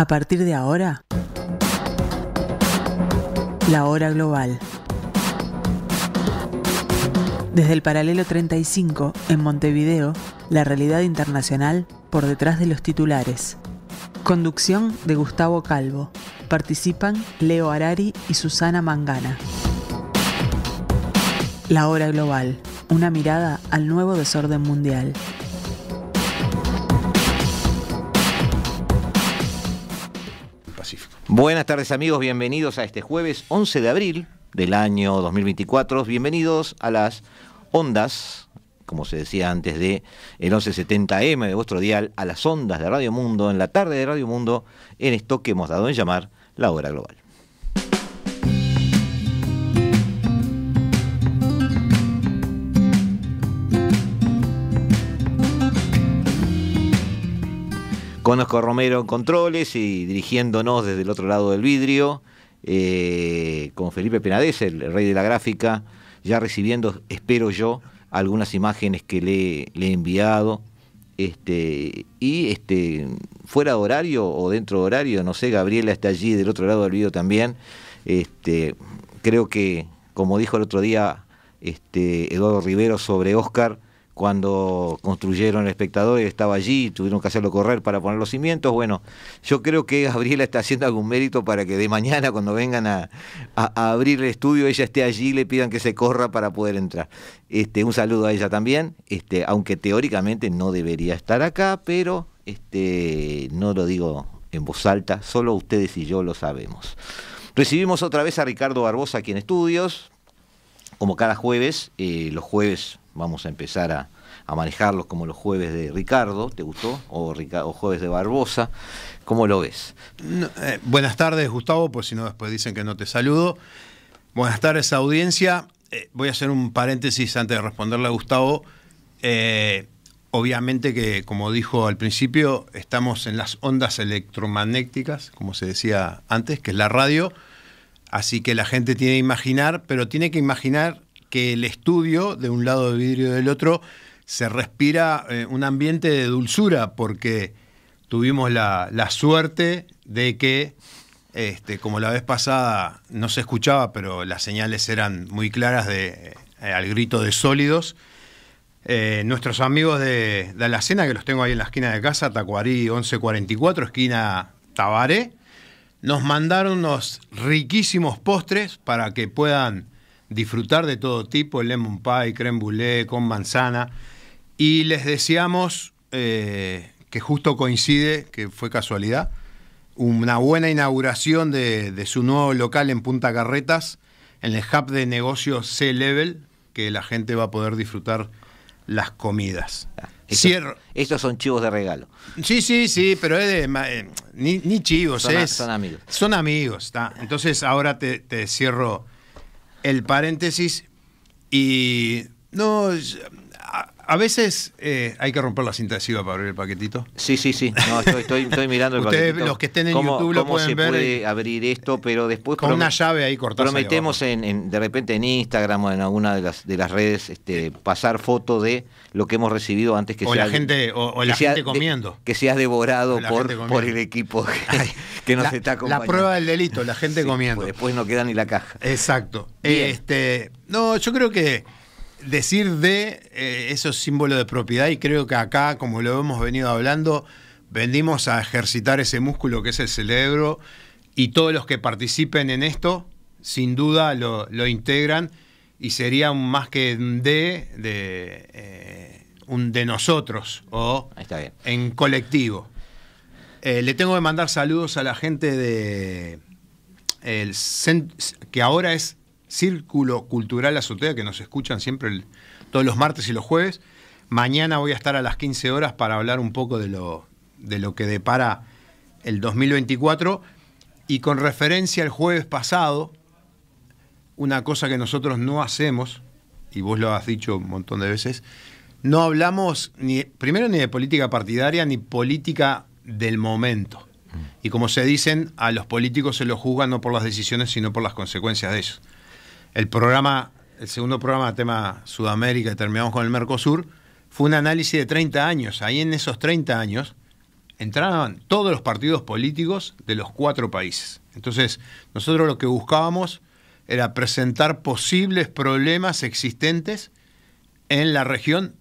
A partir de ahora, la hora global. Desde el paralelo 35, en Montevideo, la realidad internacional por detrás de los titulares. Conducción de Gustavo Calvo. Participan Leo Arari y Susana Mangana. La hora global. Una mirada al nuevo desorden mundial. Buenas tardes amigos, bienvenidos a este jueves 11 de abril del año 2024. Bienvenidos a las ondas, como se decía antes, de el 1170M de vuestro dial, a las ondas de Radio Mundo, en la tarde de Radio Mundo, en esto que hemos dado en llamar la hora global. Conozco Romero en controles y dirigiéndonos desde el otro lado del vidrio, eh, con Felipe Penades, el rey de la gráfica, ya recibiendo, espero yo, algunas imágenes que le, le he enviado. Este, y este, fuera de horario o dentro de horario, no sé, Gabriela está allí del otro lado del vidrio también. Este, creo que, como dijo el otro día este, Eduardo Rivero sobre Oscar, cuando construyeron el espectador, y estaba allí, tuvieron que hacerlo correr para poner los cimientos. Bueno, yo creo que Gabriela está haciendo algún mérito para que de mañana, cuando vengan a, abrir el estudio, ella esté allí y le pidan que se corra para poder entrar. Este, un saludo a ella también, este, aunque teóricamente no debería estar acá, pero este, no lo digo en voz alta, solo ustedes y yo lo sabemos. Recibimos otra vez a Ricardo Barbosa aquí en estudios, como cada jueves, eh, los jueves vamos a empezar a, manejarlos como los jueves de Ricardo, ¿te gustó? O, jueves de Barbosa, ¿cómo lo ves? Eh, buenas tardes, Gustavo, pues si no después dicen que no te saludo. Buenas tardes, audiencia. Eh, voy a hacer un paréntesis antes de responderle a Gustavo. Eh, obviamente que, como dijo al principio, estamos en las ondas electromagnéticas, como se decía antes, que es la radio. Así que la gente tiene que imaginar, pero tiene que imaginar que el estudio, de un lado de vidrio del otro, se respira eh, un ambiente de dulzura, porque tuvimos la, suerte de que, este, como la vez pasada no se escuchaba, pero las señales eran muy claras de, eh, al grito de sólidos, eh, nuestros amigos de, de cena, que los tengo ahí en la esquina de casa, Tacuarí 1144, esquina Tabaré, nos mandaron unos riquísimos postres para que puedan disfrutar de todo tipo, lemon pie, creme brûlée, con manzana. Y les deseamos, eh, que justo coincide, que fue casualidad, una buena inauguración de, su nuevo local en Punta Carretas, en el hub de negocios C-Level, que la gente va a poder disfrutar las comidas. Ah, estos, son chivos de regalo. Sí, sí, sí, pero es de, eh, ni, chivos. Son, son amigos. Son amigos, está. Entonces ahora te, te cierro el paréntesis y no, a veces eh, hay que romper la cinta adhesiva para abrir el paquetito. Sí, sí, sí. estoy, mirando el Ustedes, paquetito. Los que estén en YouTube lo cómo pueden se ver Puede abrir esto, pero después. Con una llave ahí cortada. Prometemos metemos en, de repente en Instagram o en alguna de las, de las redes este, pasar foto de lo que hemos recibido antes que sea, la gente o, la gente comiendo. que seas devorado por, el equipo que, nos está acompañando. La prueba del delito, la gente comiendo. Pues después no queda ni la caja. Exacto. Este, no, yo creo que decir de eh, esos símbolos de propiedad y creo que acá, como lo hemos venido hablando, vendimos a ejercitar ese músculo que es el cerebro y todos los que participen en esto, sin duda lo, integran y sería más que de, de, eh, un de nosotros o en colectivo. Eh, le tengo que mandar saludos a la gente de el que ahora es Círculo Cultural Azotea, que nos escuchan siempre todos los martes y los jueves. Mañana voy a estar a las 15 horas para hablar un poco de lo, de lo que depara el 2024. Y con referencia al jueves pasado, una cosa que nosotros no hacemos, y vos lo has dicho un montón de veces, no hablamos ni, primero ni de política partidaria ni política del momento. Mm. Y como se dicen, a los políticos se los juzga no por las decisiones, sino por las consecuencias de ellos el programa, el segundo programa, tema Sudamérica, y terminamos con el Mercosur, fue un análisis de 30 años. Ahí en esos 30 años entraban todos los partidos políticos de los cuatro países. Entonces, nosotros lo que buscábamos era presentar posibles problemas existentes en la región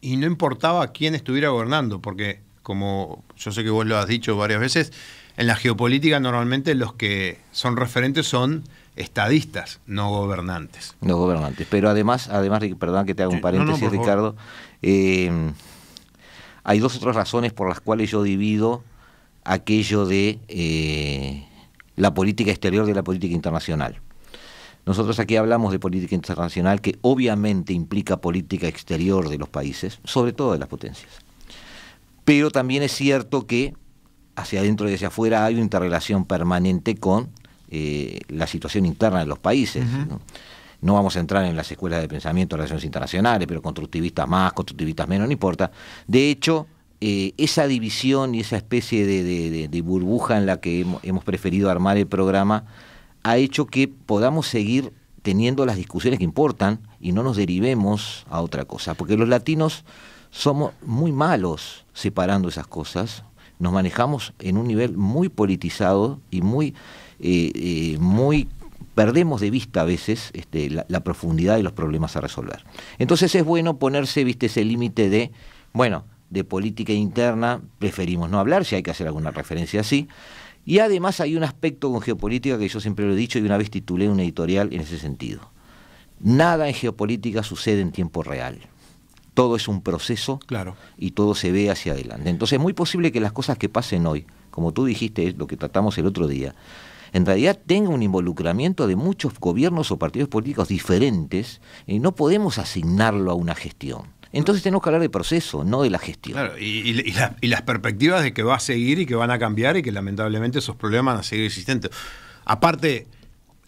y no importaba quién estuviera gobernando, porque como yo sé que vos lo has dicho varias veces, en la geopolítica normalmente los que son referentes son estadistas, no gobernantes. No gobernantes. Pero además, además perdón que te haga un paréntesis, Ricardo, eh, hay dos otras razones por las cuales yo divido aquello de eh, la política exterior de la política internacional. Nosotros aquí hablamos de política internacional que obviamente implica política exterior de los países, sobre todo de las potencias. Pero también es cierto que hacia adentro y hacia afuera hay una interrelación permanente con eh, la situación interna de los países. ¿no? vamos a entrar en las escuelas de pensamiento de relaciones internacionales, pero constructivistas más, constructivistas menos, no importa. De hecho, eh, esa división y esa especie de, burbuja en la que hemos preferido armar el programa ha hecho que podamos seguir teniendo las discusiones que importan y no nos derivemos a otra cosa, porque los latinos somos muy malos separando esas cosas, nos manejamos en un nivel muy politizado y muy muy perdemos de vista a veces este, la, profundidad de los problemas a resolver. Entonces es bueno ponerse, viste, ese límite de, bueno, de política interna preferimos no hablar, si hay que hacer alguna referencia así. Y además hay un aspecto con geopolítica que yo siempre lo he dicho y una vez titulé un editorial en ese sentido. Nada en geopolítica sucede en tiempo real. Todo es un proceso claro. y todo se ve hacia adelante. Entonces es muy posible que las cosas que pasen hoy, como tú dijiste, es lo que tratamos el otro día, en realidad tenga un involucramiento de muchos gobiernos o partidos políticos diferentes y no podemos asignarlo a una gestión. Entonces tenemos que hablar de proceso, no de la gestión. y, las perspectivas de que va a seguir y que van a cambiar y que lamentablemente esos problemas van a seguir existentes. Aparte,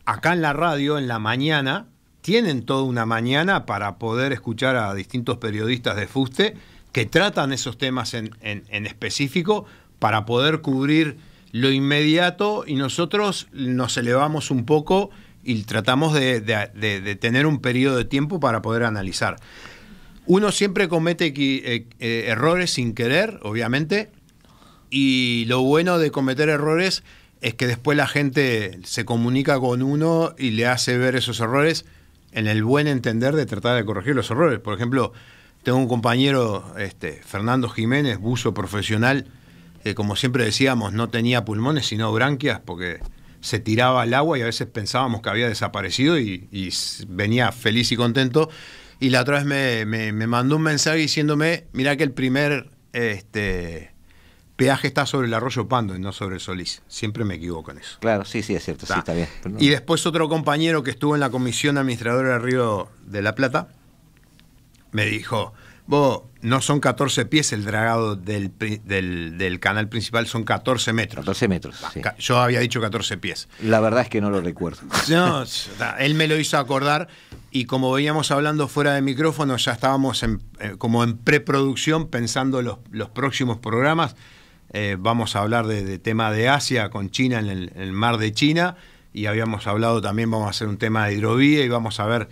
acá en la radio, en la mañana, tienen toda una mañana para poder escuchar a distintos periodistas de Fuste que tratan esos temas en específico para poder cubrir lo inmediato y nosotros nos elevamos un poco y tratamos de, tener un periodo de tiempo para poder analizar. Uno siempre comete e, e, errores sin querer, obviamente, y lo bueno de cometer errores es que después la gente se comunica con uno y le hace ver esos errores en el buen entender de tratar de corregir los errores. Por ejemplo, tengo un compañero, este, Fernando Jiménez, buzo profesional, como siempre decíamos, no tenía pulmones sino branquias porque se tiraba al agua y a veces pensábamos que había desaparecido y, venía feliz y contento. Y la otra vez me, mandó un mensaje diciéndome, mirá que el primer este, peaje está sobre el arroyo Pando y no sobre el Solís. Siempre me equivoco en eso. Claro, sí, sí, es cierto, sí, está bien. Y después otro compañero que estuvo en la comisión administradora del Río de la Plata me dijo, Vos, no son 14 pies el dragado del, canal principal, son 14 metros. 14 metros. Ah, yo había dicho 14 pies. La verdad es que no lo recuerdo. No, él me lo hizo acordar y como veíamos hablando fuera de micrófono, ya estábamos eh, como en preproducción pensando los, los próximos programas. Eh, vamos a hablar de, tema de Asia con China en el mar de China y habíamos hablado también, vamos a hacer un tema de hidrovía y vamos a ver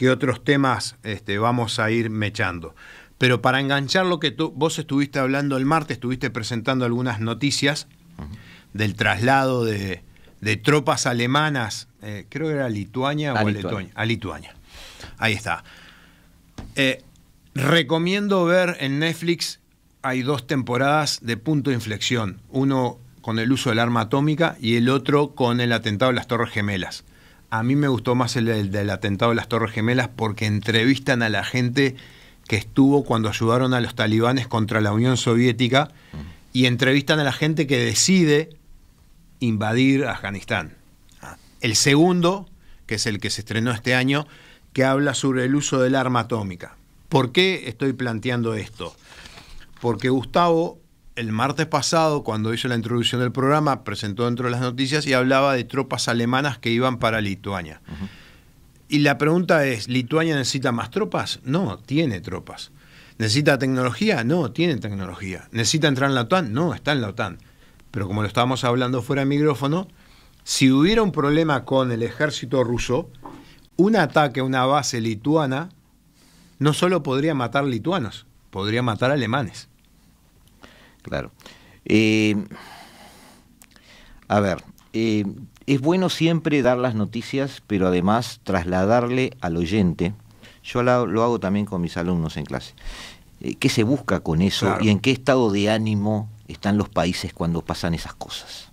Qué otros temas este, vamos a ir mechando. Pero para enganchar lo que tú, vos estuviste hablando el martes, estuviste presentando algunas noticias del traslado de, tropas alemanas, eh, creo que era Lituania o Lituania. Letonia, a Lituania. Ahí está. Eh, recomiendo ver en Netflix, hay dos temporadas de punto de inflexión, uno con el uso del arma atómica y el otro con el atentado a las Torres Gemelas a mí me gustó más el del, atentado de las Torres Gemelas porque entrevistan a la gente que estuvo cuando ayudaron a los talibanes contra la Unión Soviética y entrevistan a la gente que decide invadir Afganistán. Ah. El segundo, que es el que se estrenó este año, que habla sobre el uso del arma atómica. ¿Por qué estoy planteando esto? Porque Gustavo el martes pasado, cuando hizo la introducción del programa, presentó dentro de las noticias y hablaba de tropas alemanas que iban para Lituania. Y la pregunta es, ¿Lituania necesita más tropas? No, tiene tropas. ¿Necesita tecnología? No, tiene tecnología. ¿Necesita entrar en la OTAN? No, está en la OTAN. Pero como lo estábamos hablando fuera de micrófono, si hubiera un problema con el ejército ruso, un ataque a una base lituana no solo podría matar lituanos, podría matar alemanes. Claro. Eh, a ver, eh, es bueno siempre dar las noticias, pero además trasladarle al oyente, yo lo, hago también con mis alumnos en clase, eh, qué se busca con eso y en qué estado de ánimo están los países cuando pasan esas cosas.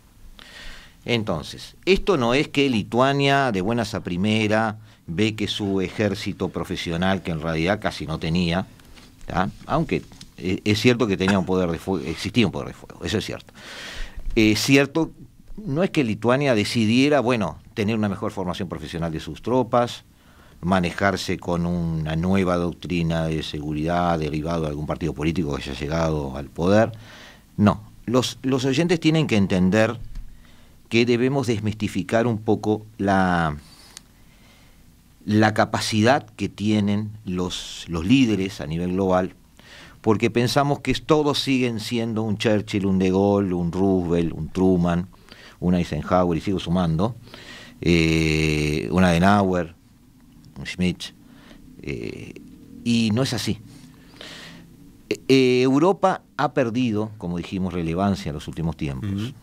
Entonces, esto no es que Lituania de buenas a primera ve que su ejército profesional, que en realidad casi no tenía, aunque eh, es cierto que tenía un poder de fuego, existía un poder de fuego, eso es cierto. Es eh, cierto, no es que Lituania decidiera, bueno, tener una mejor formación profesional de sus tropas, manejarse con una nueva doctrina de seguridad derivado de algún partido político que haya llegado al poder. No, los, los oyentes tienen que entender que debemos desmistificar un poco la, la capacidad que tienen los, los líderes a nivel global porque pensamos que todos siguen siendo un Churchill, un De Gaulle, un Roosevelt, un Truman, un Eisenhower, y sigo sumando, una eh, un Adenauer, un Schmidt, eh, y no es así. E-, eh, Europa ha perdido, como dijimos, relevancia en los últimos tiempos.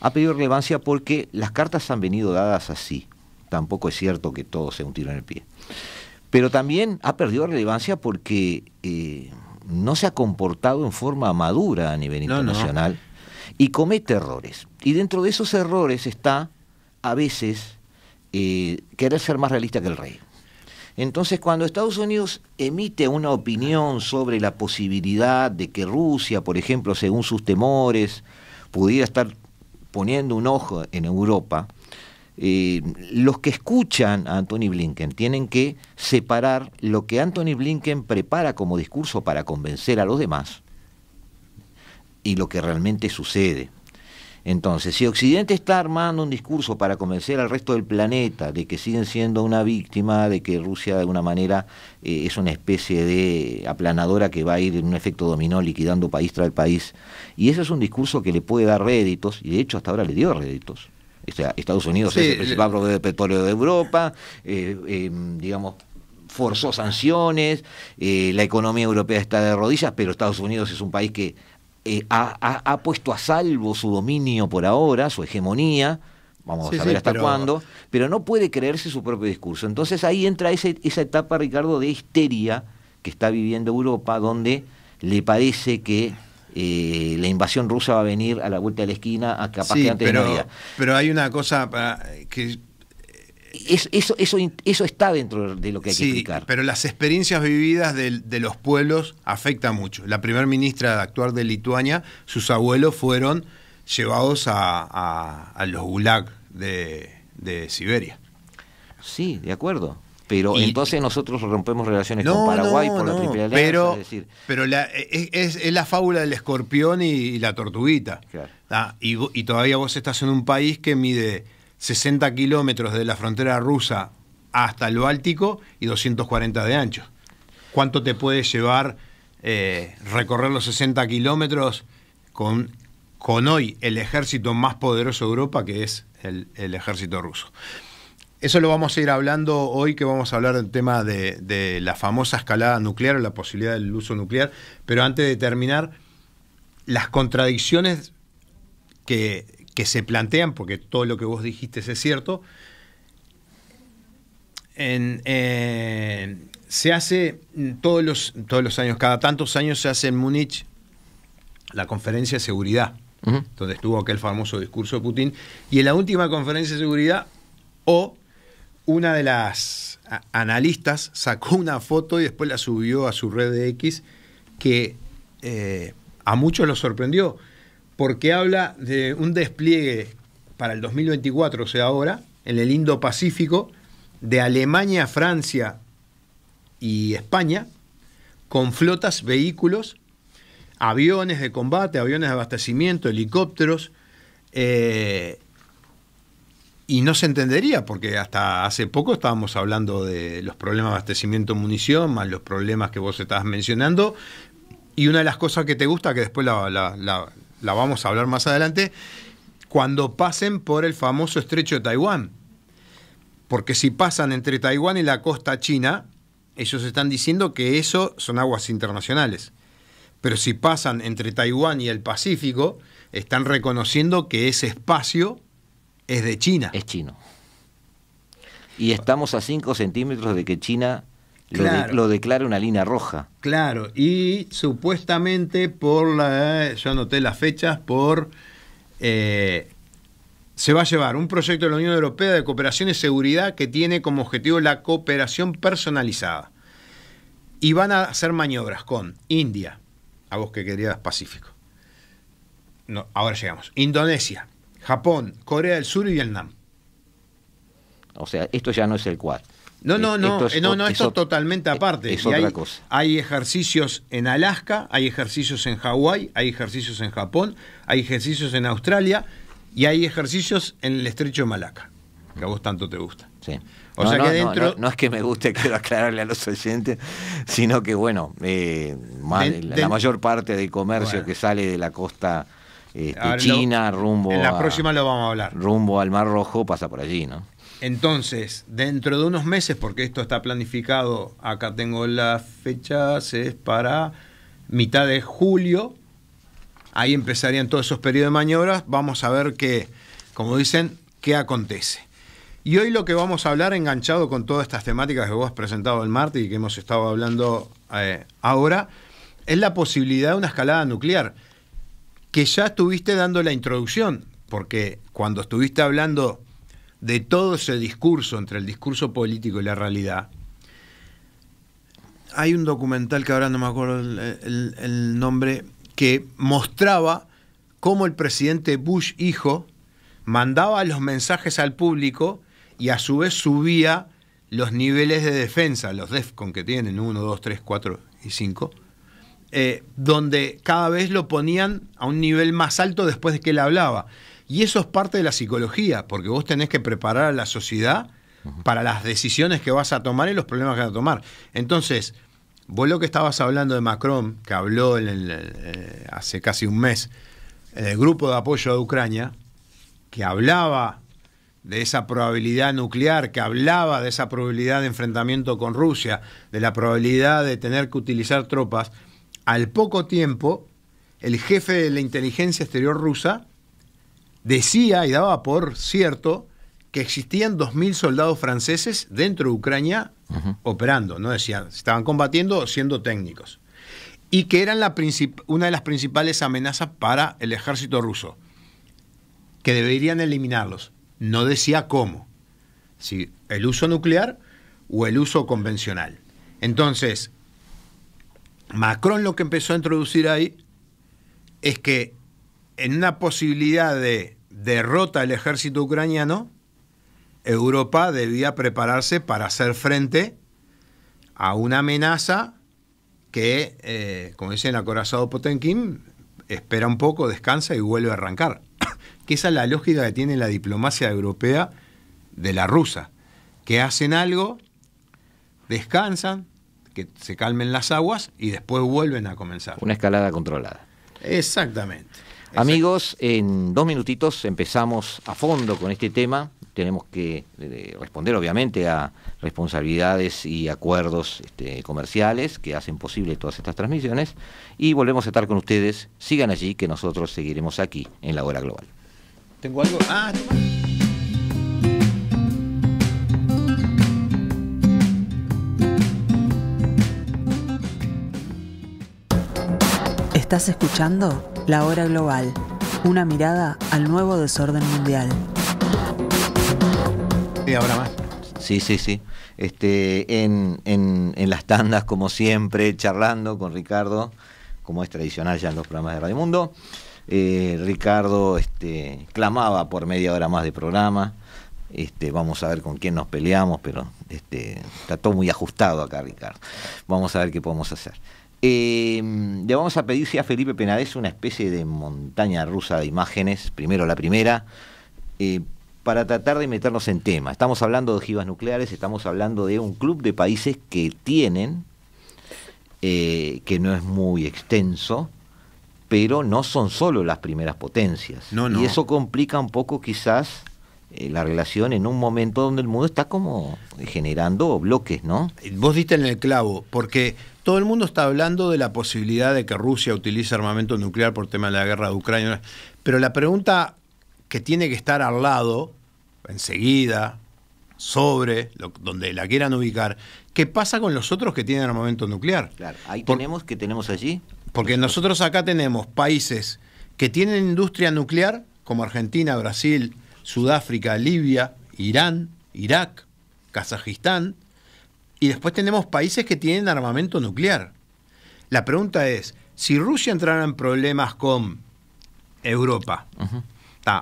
Ha perdido relevancia porque las cartas han venido dadas así. Tampoco es cierto que todo sea un tiro en el pie. Pero también ha perdido relevancia porque no se ha comportado en forma madura a nivel internacional y comete errores. Y dentro de esos errores está, a veces, eh, querer ser más realista que el rey. Entonces, cuando Estados Unidos emite una opinión sobre la posibilidad de que Rusia, por ejemplo, según sus temores, pudiera estar poniendo un ojo en Europa, los que escuchan a Anthony Blinken tienen que separar lo que Anthony Blinken prepara como discurso para convencer a los demás y lo que realmente sucede. Entonces, si Occidente está armando un discurso para convencer al resto del planeta de que siguen siendo una víctima, de que Rusia de alguna manera eh, es una especie de aplanadora que va a ir en un efecto dominó liquidando país tras país, y ese es un discurso que le puede dar réditos, y de hecho hasta ahora le dio réditos, Estados Unidos es el principal proveedor de petróleo de Europa, eh, em, digamos, forzó sanciones, eh, la economía europea está de rodillas, pero Estados Unidos es un país que eh, ha, puesto a salvo su dominio por ahora, su hegemonía, vamos a ver hasta cuándo, pero no puede creerse su propio discurso. Entonces ahí entra ese, esa etapa, Ricardo, de histeria que está viviendo Europa, donde le parece que la invasión rusa va a venir a la vuelta de la esquina, a capaz antes pero, de Navidad. Pero hay una cosa que eh, eso, eso, eso, está dentro de lo que hay que explicar. Pero las experiencias vividas de, los pueblos afectan mucho. La primer ministra de actuar de Lituania, sus abuelos fueron llevados a, a, los gulag de, de Siberia. Sí, de acuerdo pero entonces nosotros rompemos relaciones con Paraguay por la triple alianza. Pero, es, decir. pero la, es, la fábula del escorpión y, la tortuguita. y, todavía vos estás en un país que mide 60 kilómetros de la frontera rusa hasta el Báltico y 240 de ancho. ¿Cuánto te puede llevar eh, recorrer los 60 kilómetros con, con hoy el ejército más poderoso de Europa, que es el ejército ruso? Eso lo vamos a ir hablando hoy, que vamos a hablar del tema de, la famosa escalada nuclear o la posibilidad del uso nuclear. Pero antes de terminar, las contradicciones que, se plantean, porque todo lo que vos dijiste es cierto, eh, se hace todos los, todos los años, cada tantos años se hace en Múnich la conferencia de seguridad, donde estuvo aquel famoso discurso de Putin, y en la última conferencia de seguridad, o una de las analistas sacó una foto y después la subió a su red de X que eh, a muchos los sorprendió, porque habla de un despliegue para el 2024, o sea, ahora, en el Indo-Pacífico, de Alemania, Francia y España, con flotas, vehículos, aviones de combate, aviones de abastecimiento, helicópteros, eh, y no se entendería, porque hasta hace poco estábamos hablando de los problemas de abastecimiento de munición, más los problemas que vos estabas mencionando. Y una de las cosas que te gusta, que después la, la vamos a hablar más adelante, cuando pasen por el famoso estrecho de Taiwán. Porque si pasan entre Taiwán y la costa china, ellos están diciendo que eso son aguas internacionales. Pero si pasan entre Taiwán y el Pacífico, están reconociendo que ese espacio es de China. Es chino. Y estamos a 5 centímetros de que China lo, declare una línea roja. Claro, y supuestamente por la. Yo anoté las fechas, por. Eh, se va a llevar un proyecto de la Unión Europea de cooperación y seguridad que tiene como objetivo la cooperación personalizada. Y van a hacer maniobras con India, a vos que querías Pacífico. No, ahora llegamos. Indonesia, Japón, Corea del Sur y Vietnam. O sea, esto ya no es el Quad. No, no, no, no, esto totalmente aparte. hay, ejercicios en Alaska, hay ejercicios en Hawái, hay ejercicios en Japón, hay ejercicios en Australia y hay ejercicios en el estrecho de Malaca, que a vos tanto te gusta. Sí. O sea que dentro... no, es que me guste, quiero aclararle a los oyentes, sino que bueno, eh, la mayor parte del comercio que sale de la costa este, ah, China, rumbo. la próxima lo vamos a hablar. Rumbo al Mar Rojo pasa por allí, ¿no? Entonces, dentro de unos meses, porque esto está planificado, acá tengo las fechas, es para mitad de julio. Ahí empezarían todos esos periodos de maniobras. Vamos a ver qué, como dicen, qué acontece. Y hoy lo que vamos a hablar, enganchado con todas estas temáticas que vos has presentado el martes y que hemos estado hablando eh, ahora, es la posibilidad de una escalada nuclear que ya estuviste dando la introducción, porque cuando estuviste hablando de todo ese discurso entre el discurso político y la realidad, hay un documental que ahora no me acuerdo el, nombre, que mostraba cómo el presidente Bush hijo mandaba los mensajes al público y a su vez subía los niveles de defensa, los e con que tienen, 1, 2, 3, 4 y 5, eh, donde cada vez lo ponían a un nivel más alto después de que él hablaba. Y eso es parte de la psicología, porque vos tenés que preparar a la sociedad para las decisiones que vas a tomar y los problemas que vas a tomar. Entonces, vos lo que estabas hablando de Macron, que habló eh, hace casi un mes, en el grupo de apoyo de Ucrania, que hablaba de esa probabilidad nuclear, que hablaba de esa probabilidad de enfrentamiento con Rusia, de la probabilidad de tener que utilizar tropas, al poco tiempo, el jefe de la inteligencia exterior rusa decía y daba por cierto que existían 2.000 soldados franceses dentro de Ucrania operando, no decían, estaban combatiendo o siendo técnicos, y que eran una de las principales amenazas para el ejército ruso, que deberían eliminarlos. No decía cómo, si el uso nuclear o el uso convencional. Entonces, Macron lo que empezó a introducir ahí es que en una posibilidad de derrota del ejército ucraniano, Europa debía prepararse para hacer frente a una amenaza que, eh, como dicen acorazado Potenkin, espera un poco, descansa y vuelve a arrancar. que esa es la lógica que tiene la diplomacia europea de la rusa, que hacen algo, descansan, que se calmen las aguas y después vuelven a comenzar. Una escalada controlada. Exactamente. Amigos, en dos minutitos empezamos a fondo con este tema. Tenemos que eh, responder, obviamente, a responsabilidades y acuerdos este, comerciales que hacen posible todas estas transmisiones. Y volvemos a estar con ustedes. Sigan allí, que nosotros seguiremos aquí en la hora global. Tengo algo. Ah, Estás escuchando La Hora Global, una mirada al nuevo desorden mundial. Y ahora más. Sí, sí, sí. Este, en, en, en las tandas, como siempre, charlando con Ricardo, como es tradicional ya en los programas de Radio Mundo. Eh, Ricardo este, clamaba por media hora más de programa. Este, vamos a ver con quién nos peleamos, pero este, está todo muy ajustado acá, Ricardo. Vamos a ver qué podemos hacer. Eh, le vamos a pedir si a Felipe Penades una especie de montaña rusa de imágenes, primero la primera, eh, para tratar de meternos en tema. Estamos hablando de ojivas nucleares, estamos hablando de un club de países que tienen, eh, que no es muy extenso, pero no son solo las primeras potencias. Y eso complica un poco quizás eh, la relación en un momento donde el mundo está como eh, generando bloques, ¿no? Vos diste en el clavo, porque todo el mundo está hablando de la posibilidad de que Rusia utilice armamento nuclear por tema de la guerra de Ucrania, pero la pregunta que tiene que estar al lado, enseguida, sobre, donde la quieran ubicar, ¿qué pasa con los otros que tienen armamento nuclear? Claro, ahí tenemos que tenemos allí. Porque nosotros acá tenemos países que tienen industria nuclear, como Argentina, Brasil, Sudáfrica, Libia, Irán, Irak, Kazajistán, y después tenemos países que tienen armamento nuclear. La pregunta es, si Rusia entrara en problemas con Europa,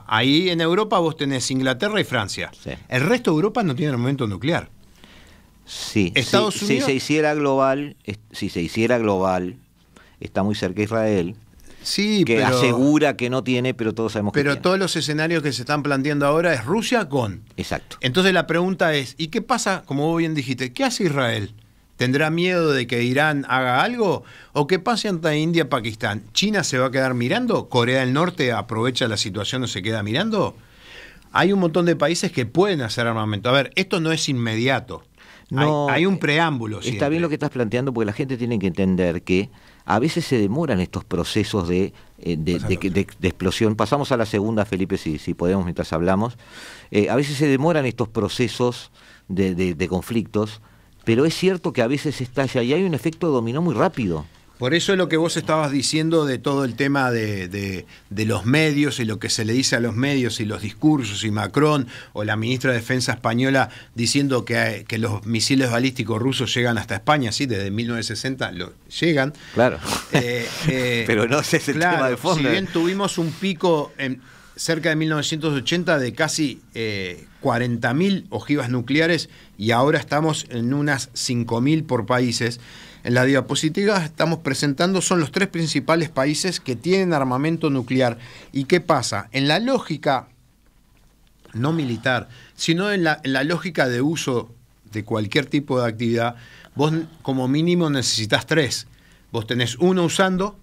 ahí en Europa vos tenés Inglaterra y Francia. El resto de Europa no tiene armamento nuclear. Sí, si se hiciera global, si se hiciera global, está muy cerca Israel, sí, que asegura que no tiene, pero todos sabemos pero que Pero todos los escenarios que se están planteando ahora es Rusia con. Exacto. Entonces la pregunta es, ¿y qué pasa, como vos bien dijiste, qué hace Israel? ¿Tendrá miedo de que Irán haga algo? ¿O qué pasa ante India, Pakistán? ¿China se va a quedar mirando? ¿Corea del Norte aprovecha la situación o se queda mirando? Hay un montón de países que pueden hacer armamento. A ver, esto no es inmediato. No, hay, un eh, preámbulo. Está bien lo que estás planteando porque la gente tiene que entender que a veces se demoran estos procesos eh, de, de, explosión. Pasamos a la segunda, Felipe, si, podemos, mientras hablamos. Eh, a veces se demoran estos procesos de conflictos, pero es cierto que a veces estalla y hay un efecto dominó muy rápido. Por eso es lo que vos estabas diciendo de todo el tema de, de, los medios y lo que se le dice a los medios y los discursos y Macron o la ministra de Defensa española diciendo que, los misiles balísticos rusos llegan hasta España, sí, desde 1960 lo, llegan. Claro. Eh, eh, Pero no se es tema de fondo. Si bien tuvimos un pico en, cerca de 1980 de casi 40.000 eh, ojivas nucleares y ahora estamos en unas 5.000 por países. En la diapositiva estamos presentando son los tres principales países que tienen armamento nuclear. ¿Y qué pasa? En la lógica, no militar, sino en la, lógica de uso de cualquier tipo de actividad, vos como mínimo necesitas tres. Vos tenés uno usando,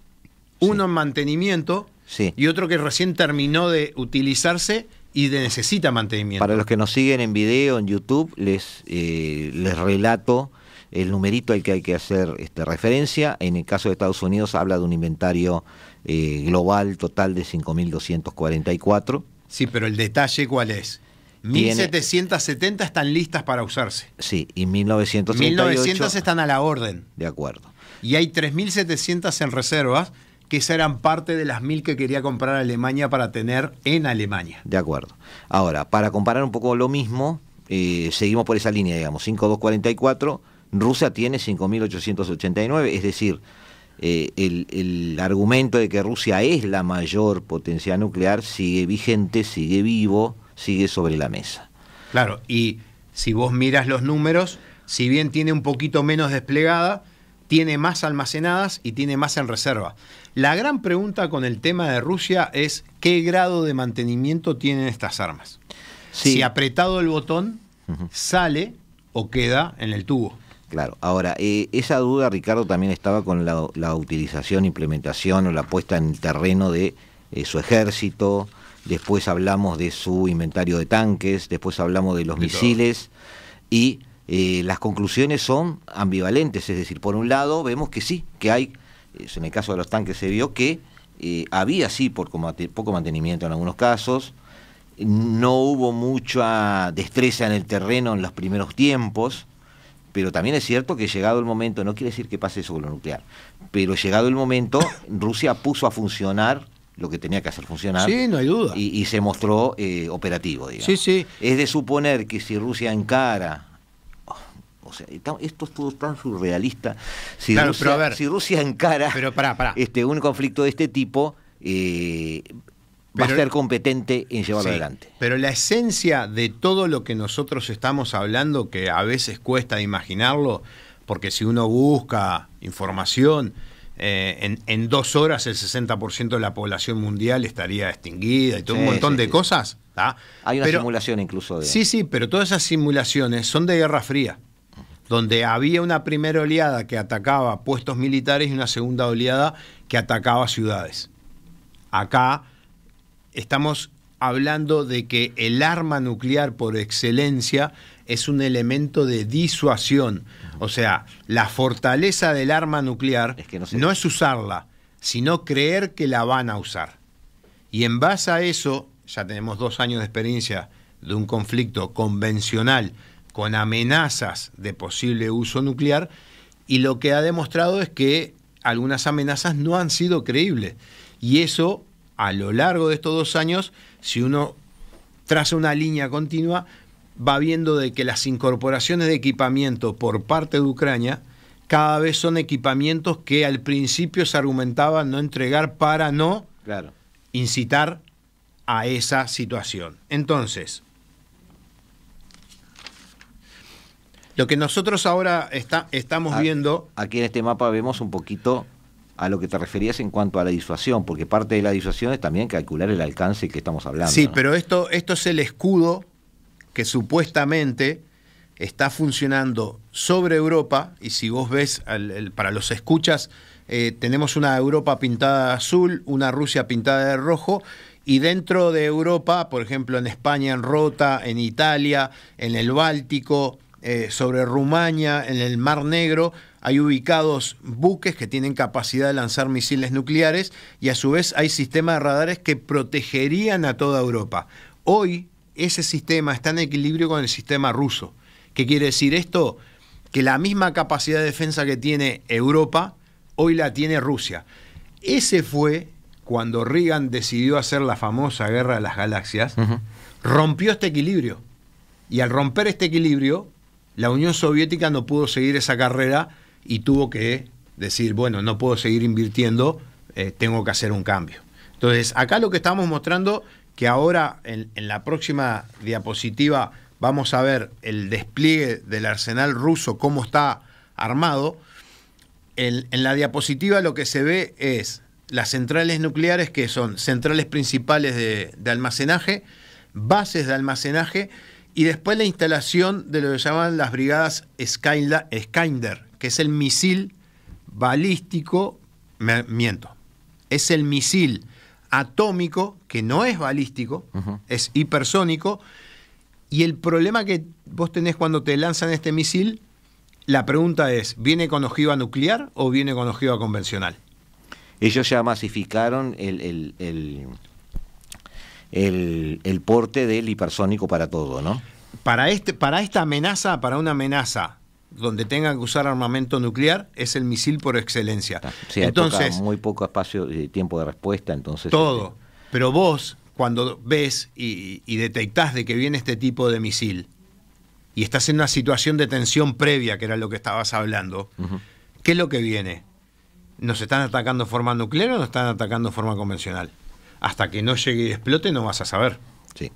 uno en mantenimiento y otro que recién terminó de utilizarse y de necesita mantenimiento. Para los que nos siguen en video, en YouTube, les, eh, les relato el numerito al que hay que hacer este, referencia. En el caso de Estados Unidos habla de un inventario eh, global total de 5.244. Sí, pero el detalle cuál es. 1770 están listas para usarse. Sí, y 1.900. 1900 están a la orden. De acuerdo. Y hay 3700 en reservas, que serán parte de las 1000 que quería comprar Alemania para tener en Alemania. De acuerdo. Ahora, para comparar un poco lo mismo, eh, seguimos por esa línea, digamos, 5244 Rusia tiene 5.889, es decir, eh, el, argumento de que Rusia es la mayor potencia nuclear sigue vigente, sigue vivo, sigue sobre la mesa. Claro, y si vos miras los números, si bien tiene un poquito menos desplegada, tiene más almacenadas y tiene más en reserva. La gran pregunta con el tema de Rusia es qué grado de mantenimiento tienen estas armas. Si apretado el botón, sale o queda en el tubo. Claro, ahora, eh, esa duda, Ricardo, también estaba con la, utilización, implementación o la puesta en el terreno de eh, su ejército, después hablamos de su inventario de tanques, después hablamos de los misiles y eh, las conclusiones son ambivalentes, es decir, por un lado vemos que sí, que hay, en el caso de los tanques se vio que había sí por poco mantenimiento en algunos casos, no hubo mucha destreza en el terreno en los primeros tiempos, pero también es cierto que llegado el momento, no quiere decir que pase eso con lo nuclear, pero llegado el momento, Rusia puso a funcionar lo que tenía que hacer funcionar. Sí, no hay duda. Y, se mostró eh, operativo, digamos. Sí, sí. Es de suponer que si Rusia encara oh, o sea, esto es todo tan surrealista. Si, a ver, si Rusia encara Este, un conflicto de este tipo, eh, va a ser competente en llevarlo adelante. Pero la esencia de todo lo que nosotros estamos hablando, que a veces cuesta imaginarlo, porque si uno busca información, eh, en, dos horas el 60% de la población mundial estaría extinguida y todo un montón de cosas. Hay una simulación incluso de... Sí, sí, pero todas esas simulaciones son de Guerra Fría donde había una primera oleada que atacaba puestos militares y una segunda oleada que atacaba ciudades. Acá estamos hablando de que el arma nuclear por excelencia es un elemento de disuasión. O sea, la fortaleza del arma nuclear no, no, es usarla, sino creer que la van a usar. Y en base a eso, ya tenemos dos años de experiencia de un conflicto convencional con amenazas de posible uso nuclear, y lo que ha demostrado es que algunas amenazas no han sido creíbles. Y eso a lo largo de estos dos años, si uno traza una línea continua, va viendo de que las incorporaciones de equipamiento por parte de Ucrania cada vez son equipamientos que al principio se argumentaba no entregar para no incitar a esa situación. Entonces, lo que nosotros ahora está, estamos viendo... Aquí en este mapa vemos un poquito a lo que te referías en cuanto a la disuasión, porque parte de la disuasión es también calcular el alcance que estamos hablando. Sí, pero esto, esto es el escudo que supuestamente está funcionando sobre Europa, y si vos ves, para los escuchas, eh, tenemos una Europa pintada de azul, una Rusia pintada de rojo, y dentro de Europa, por ejemplo en España, en Rota, en Italia, en el Báltico, eh, sobre Rumania, en el Mar Negro, hay ubicados buques que tienen capacidad de lanzar misiles nucleares y a su vez hay sistemas de radares que protegerían a toda Europa. Hoy ese sistema está en equilibrio con el sistema ruso. ¿Qué quiere decir esto? Que la misma capacidad de defensa que tiene Europa, hoy la tiene Rusia. Ese fue cuando Reagan decidió hacer la famosa guerra de las galaxias, rompió este equilibrio. Y al romper este equilibrio, la Unión Soviética no pudo seguir esa carrera y tuvo que decir, bueno, no puedo seguir invirtiendo, eh, tengo que hacer un cambio. Entonces, acá lo que estamos mostrando, que ahora en, la próxima diapositiva vamos a ver el despliegue del arsenal ruso, cómo está armado. En, la diapositiva lo que se ve es las centrales nucleares, que son centrales principales de almacenaje, bases de almacenaje y después la instalación de lo que llaman las brigadas Skynder, que es el misil balístico, miento, es el misil atómico, que no es balístico, es hipersónico, y el problema que vos tenés cuando te lanzan este misil, la pregunta es, ¿viene con ojiva nuclear o viene con ojiva convencional? Ellos ya masificaron el el, el porte del hipersónico para todo, ¿no? Para, este, para esta amenaza, para una amenaza donde tenga que usar armamento nuclear es el misil por excelencia. Sí, entonces, muy poco espacio y tiempo de respuesta, entonces. Todo. Este, Pero vos, cuando ves y, y, detectás de que viene este tipo de misil y estás en una situación de tensión previa, que era lo que estabas hablando, ¿qué es lo que viene? ¿Nos están atacando de forma nuclear o nos están atacando de forma convencional? hasta que no llegue y explote no vas a saber. Sí.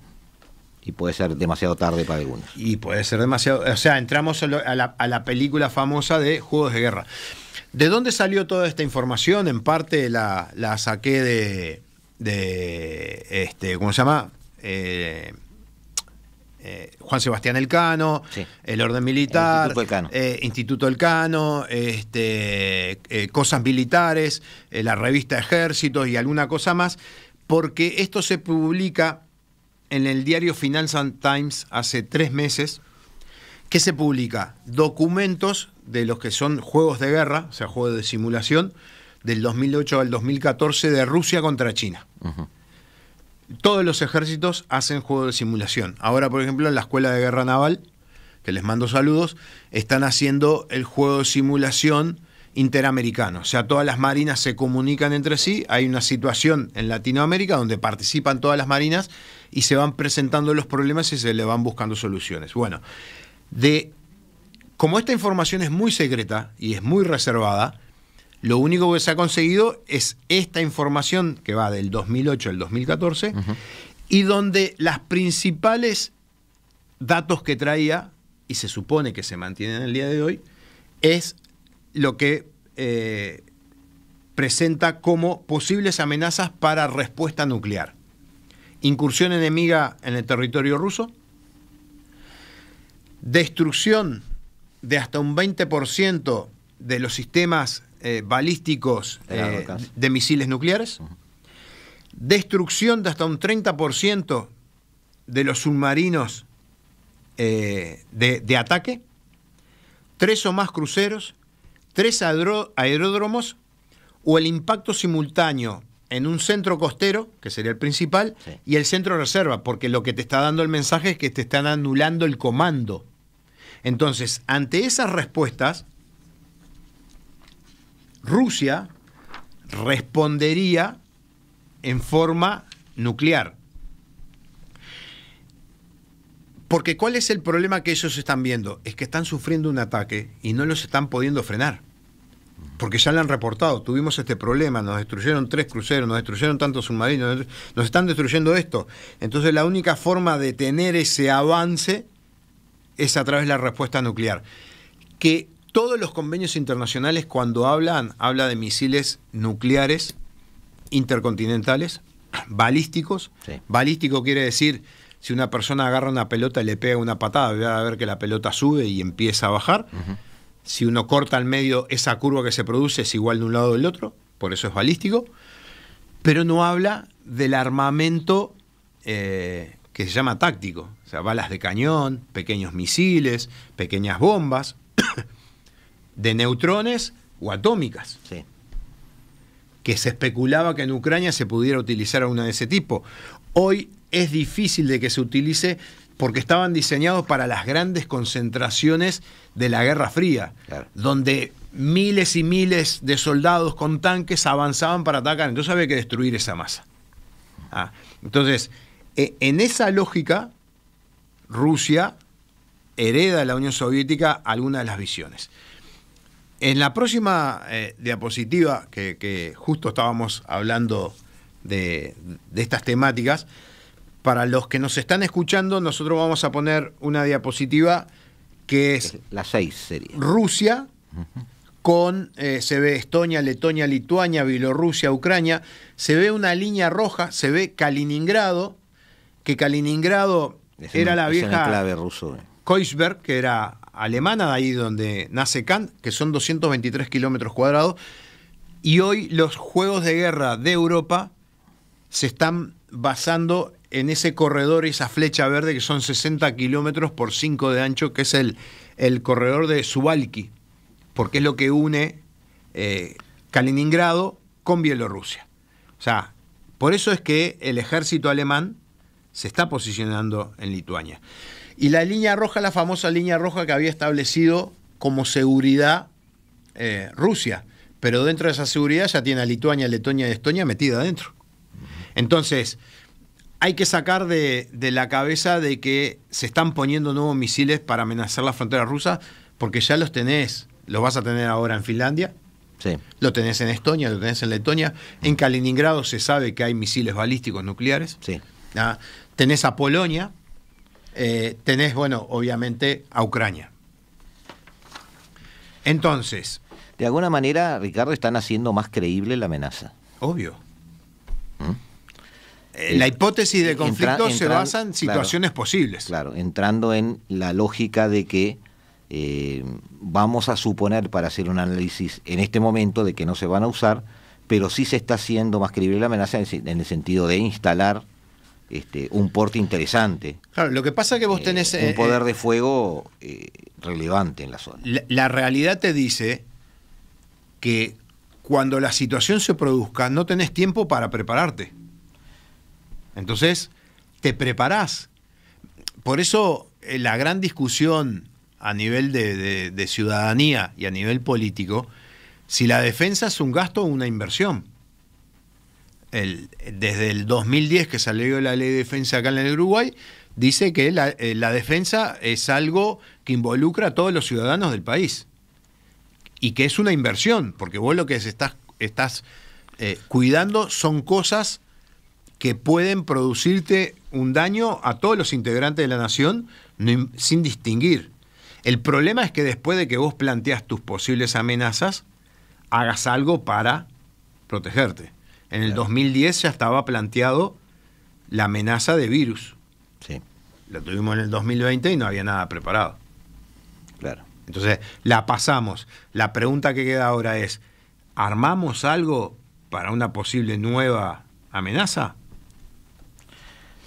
Y puede ser demasiado tarde para algunos. Y puede ser demasiado... O sea, entramos a, la, película famosa de Juegos de Guerra. ¿De dónde salió toda esta información? En parte la, saqué de, este, ¿cómo se llama? Eh, eh, Juan Sebastián Elcano, el orden militar, Instituto Elcano, eh, Instituto Elcano este, cosas militares, la revista Ejércitos y alguna cosa más porque esto se publica en el diario Financial Times hace tres meses, que se publica documentos de los que son juegos de guerra, o sea, juegos de simulación, del 2008 al 2014 de Rusia contra China. Todos los ejércitos hacen juego de simulación. Ahora, por ejemplo, en la Escuela de Guerra Naval, que les mando saludos, están haciendo el juego de simulación interamericano. O sea, todas las marinas se comunican entre sí. Hay una situación en Latinoamérica donde participan todas las marinas y se van presentando los problemas y se le van buscando soluciones. Bueno, de, como esta información es muy secreta y es muy reservada, lo único que se ha conseguido es esta información que va del 2008 al 2014 y donde las principales datos que traía y se supone que se mantienen el día de hoy es lo que eh, presenta como posibles amenazas para respuesta nuclear. Incursión enemiga en el territorio ruso, destrucción de hasta un 20% de los sistemas eh, balísticos eh, de misiles nucleares, destrucción de hasta un 30% de los submarinos de, ataque, tres o más cruceros, tres aeródromos o el impacto simultáneo en un centro costero, que sería el principal, y el centro reserva, porque lo que te está dando el mensaje es que te están anulando el comando. Entonces, ante esas respuestas, Rusia respondería en forma nuclear. Porque ¿cuál es el problema que ellos están viendo? Es que están sufriendo un ataque y no los están pudiendo frenar. Porque ya lo han reportado, tuvimos este problema, nos destruyeron tres cruceros, nos destruyeron tantos submarinos, nos están destruyendo esto. Entonces la única forma de tener ese avance es a través de la respuesta nuclear. Que todos los convenios internacionales cuando hablan, habla de misiles nucleares, intercontinentales, balísticos. Balístico quiere decir si una persona agarra una pelota y le pega una patada, va a ver que la pelota sube y empieza a bajar. Si uno corta al medio, esa curva que se produce es igual de un lado del otro, por eso es balístico. Pero no habla del armamento eh, que se llama táctico, o sea, balas de cañón, pequeños misiles, pequeñas bombas, de neutrones o atómicas. Que se especulaba que en Ucrania se pudiera utilizar una de ese tipo. Hoy es difícil de que se utilice porque estaban diseñados para las grandes concentraciones de la Guerra Fría, donde miles y miles de soldados con tanques avanzaban para atacar. Entonces había que destruir esa masa. Ah, entonces, e, en esa lógica, Rusia hereda a la Unión Soviética algunas de las visiones. En la próxima eh, diapositiva, que, justo estábamos hablando de estas temáticas, para los que nos están escuchando, nosotros vamos a poner una diapositiva que es... La 6 sería. Rusia, con, eh, se ve Estonia, Letonia, Lituania, Bielorrusia, Ucrania, se ve una línea roja, se ve Kaliningrado, que Kaliningrado era la vieja... clave ruso. Eh. que era alemana, de ahí donde nace Kant, que son 223 kilómetros cuadrados, y hoy los juegos de guerra de Europa se están basando en ese corredor, esa flecha verde que son 60 kilómetros por 5 de ancho, que es el, el corredor de Subalki, porque es lo que une eh, Kaliningrado con Bielorrusia. O sea, por eso es que el ejército alemán se está posicionando en Lituania. Y la línea roja, la famosa línea roja que había establecido como seguridad eh, Rusia, pero dentro de esa seguridad ya tiene a Lituania, Letonia y Estonia metida adentro. Entonces, hay que sacar de, la cabeza de que se están poniendo nuevos misiles para amenazar la frontera rusa, porque ya los tenés, los vas a tener ahora en Finlandia, sí. lo tenés en Estonia, lo tenés en Letonia, en Kaliningrado se sabe que hay misiles balísticos nucleares, sí. Ah, tenés a Polonia, eh, tenés, bueno, obviamente a Ucrania. Entonces... De alguna manera, Ricardo, están haciendo más creíble la amenaza. Obvio. ¿Mm? Eh, la hipótesis de conflicto se basa en situaciones posibles. Claro, entrando en la lógica de que eh, vamos a suponer para hacer un análisis en este momento de que no se van a usar, pero sí se está haciendo más creíble la amenaza en el sentido de instalar este, un porte interesante. Claro, lo que pasa es que vos eh, tenés... un poder de fuego relevante en la zona. la realidad te dice que cuando la situación se produzca no tenés tiempo para prepararte. Entonces, te preparás. Por eso eh, la gran discusión a nivel de, ciudadanía y a nivel político, si la defensa es un gasto o una inversión. El, desde el 2010 que salió la ley de defensa acá en el Uruguay, dice que eh, la, defensa es algo que involucra a todos los ciudadanos del país y que es una inversión, porque vos lo que estás, estás eh, cuidando son cosas que pueden producirte un daño a todos los integrantes de la nación sin distinguir. El problema es que después de que vos planteas tus posibles amenazas, hagas algo para protegerte. En el 2010 ya estaba planteado la amenaza de virus. Sí. Lo tuvimos en el 2020 y no había nada preparado. Claro. Entonces, la pasamos. La pregunta que queda ahora es, ¿armamos algo para una posible nueva amenaza?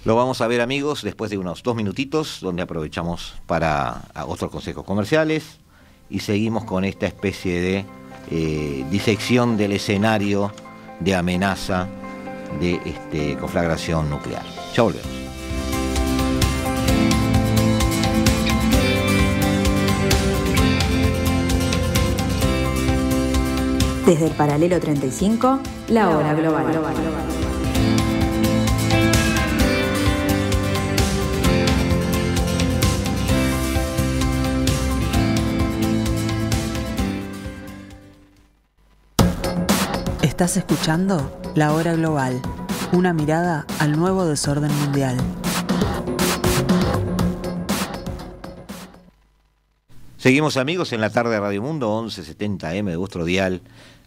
Lo vamos a ver amigos después de unos dos minutitos donde aprovechamos para ah, otros consejos comerciales y seguimos con esta especie de eh, disección del escenario de amenaza de este, conflagración nuclear. Ya volvemos. Desde el paralelo 35, la hora global. Estás escuchando La Hora Global, una mirada al nuevo desorden mundial. Seguimos amigos en la tarde de Radio Mundo 1170M de vuestro dial,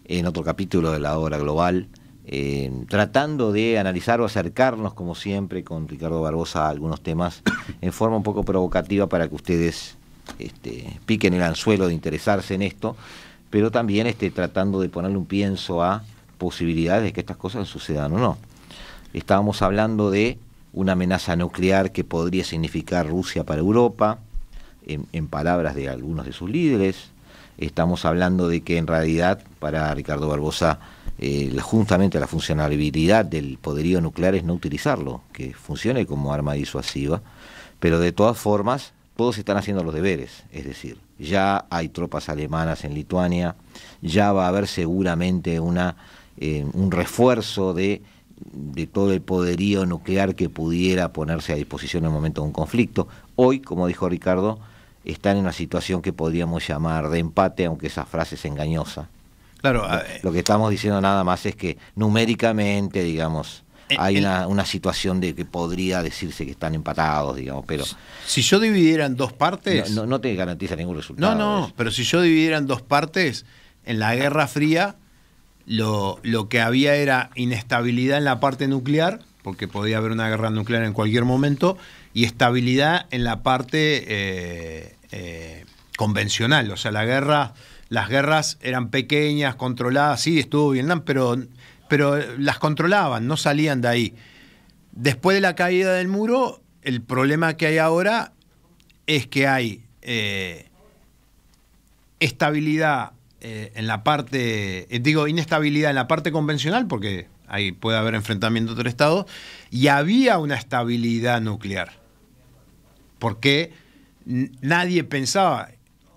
en otro capítulo de La Hora Global, eh, tratando de analizar o acercarnos, como siempre, con Ricardo Barbosa a algunos temas en forma un poco provocativa para que ustedes este, piquen el anzuelo de interesarse en esto, pero también este, tratando de ponerle un pienso a posibilidades de que estas cosas sucedan o no. Estábamos hablando de una amenaza nuclear que podría significar Rusia para Europa, en, palabras de algunos de sus líderes. Estamos hablando de que en realidad para Ricardo Barbosa eh, justamente la funcionalidad del poderío nuclear es no utilizarlo, que funcione como arma disuasiva, pero de todas formas todos están haciendo los deberes, es decir, ya hay tropas alemanas en Lituania, ya va a haber seguramente una eh, un refuerzo de, todo el poderío nuclear que pudiera ponerse a disposición en el momento de un conflicto. Hoy, como dijo Ricardo, están en una situación que podríamos llamar de empate, aunque esa frase es engañosa. Claro, lo, eh, que estamos diciendo nada más es que numéricamente, digamos, eh, hay una, situación de que podría decirse que están empatados, digamos, pero... Si yo dividiera en dos partes... No, no te garantiza ningún resultado. No, no, pero si yo dividiera en dos partes, en la Guerra Fría lo, que había era inestabilidad en la parte nuclear, porque podía haber una guerra nuclear en cualquier momento, y estabilidad en la parte eh, eh, convencional. O sea, la guerra, las guerras eran pequeñas, controladas, sí, estuvo Vietnam, pero, pero las controlaban, no salían de ahí. Después de la caída del muro, el problema que hay ahora es que hay eh, estabilidad eh, en la parte, eh, digo, inestabilidad en la parte convencional, porque ahí puede haber enfrentamiento entre estados, y había una estabilidad nuclear. Porque nadie pensaba.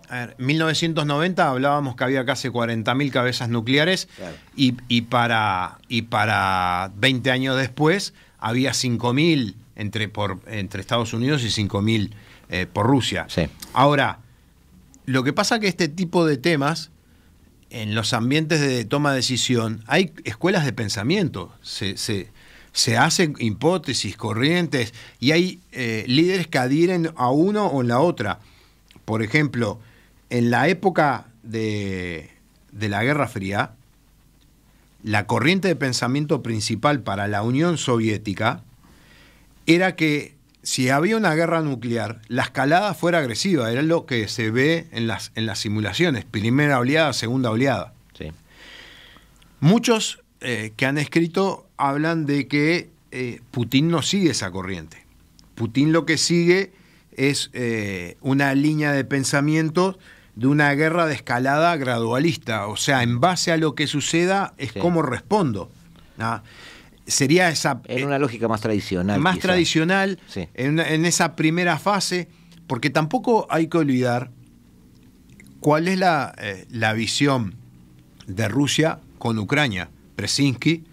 En 1990 hablábamos que había casi 40.000 cabezas nucleares y, para, y para 20 años después había 5.000 entre, por, entre Estados Unidos y 5.000 eh, por Rusia. Ahora, lo que pasa es que este tipo de temas en los ambientes de toma de decisión hay escuelas de pensamiento, se, hacen hipótesis, corrientes, y hay eh, líderes que adhieren a uno o en la otra. Por ejemplo, en la época de, de la Guerra Fría, la corriente de pensamiento principal para la Unión Soviética era que si había una guerra nuclear, la escalada fuera agresiva, era lo que se ve en las, en las simulaciones, primera oleada, segunda oleada. Sí. Muchos eh, que han escrito hablan de que eh, Putin no sigue esa corriente. Putin lo que sigue es eh, una línea de pensamiento de una guerra de escalada gradualista, o sea, en base a lo que suceda es como cómo respondo sería esa... En eh, una lógica más tradicional. Más tradicional, en, esa primera fase, porque tampoco hay que olvidar cuál es la, eh, visión de Rusia con Ucrania. Presinsky,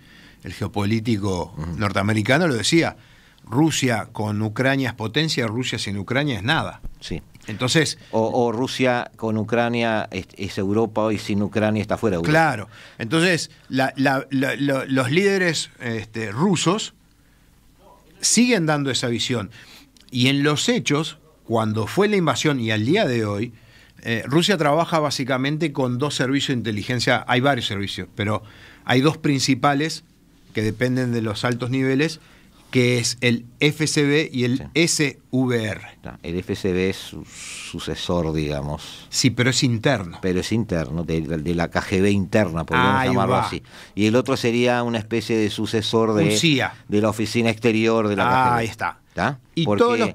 el geopolítico norteamericano, lo decía, Rusia con Ucrania es potencia, Rusia sin Ucrania es nada. Sí. Entonces. O, Rusia con Ucrania es, Europa y sin Ucrania está fuera de Europa. Claro. Entonces, los líderes este, rusos siguen dando esa visión. Y en los hechos, cuando fue la invasión y al día de hoy, eh, Rusia trabaja básicamente con dos servicios de inteligencia, hay varios servicios, pero hay dos principales que dependen de los altos niveles, que es el FCB y el SVR. El FCB es su sucesor, digamos. Sí, pero es interno. Pero es interno, de, la KGB interna, podríamos llamarlo así. Y el otro sería una especie de sucesor de, de la oficina exterior de la ah, Ahí está. Y Porque todos los,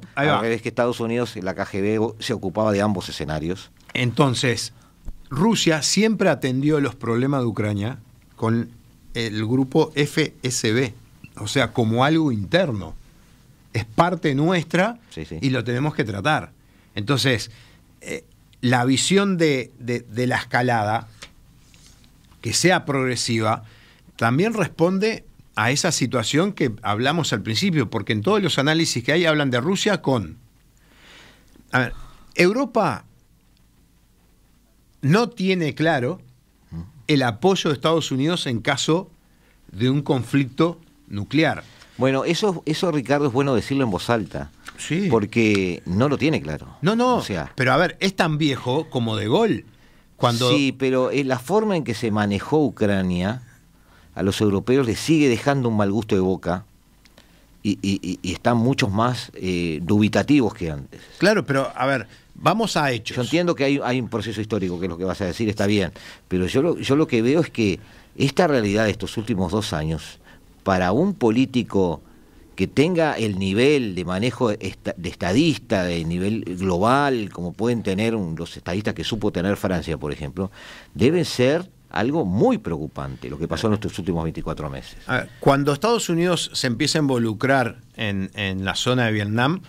que Estados Unidos, la KGB se ocupaba de ambos escenarios. Entonces, Rusia siempre atendió los problemas de Ucrania con el grupo FSB o sea, como algo interno. Es parte nuestra y lo tenemos que tratar. Entonces, eh, la visión de, de, la escalada, que sea progresiva, también responde a esa situación que hablamos al principio, porque en todos los análisis que hay hablan de Rusia con... A ver, Europa no tiene claro el apoyo de Estados Unidos en caso de un conflicto nuclear. Bueno, eso, eso Ricardo es bueno decirlo en voz alta. Sí. Porque no lo tiene claro. No, no. O sea, pero a ver, es tan viejo como de gol. Cuando... Sí, pero la forma en que se manejó Ucrania a los europeos les sigue dejando un mal gusto de boca. Y, y, están muchos más eh, dubitativos que antes. Claro, pero a ver, vamos a hechos. Yo entiendo que hay, hay, un proceso histórico, que es lo que vas a decir, está bien, pero yo yo lo que veo es que esta realidad de estos últimos dos años para un político que tenga el nivel de manejo de estadista, de nivel global, como pueden tener los estadistas que supo tener Francia, por ejemplo, debe ser algo muy preocupante lo que pasó en estos últimos 24 meses. cuando Estados Unidos se empieza a involucrar en, la zona de Vietnam,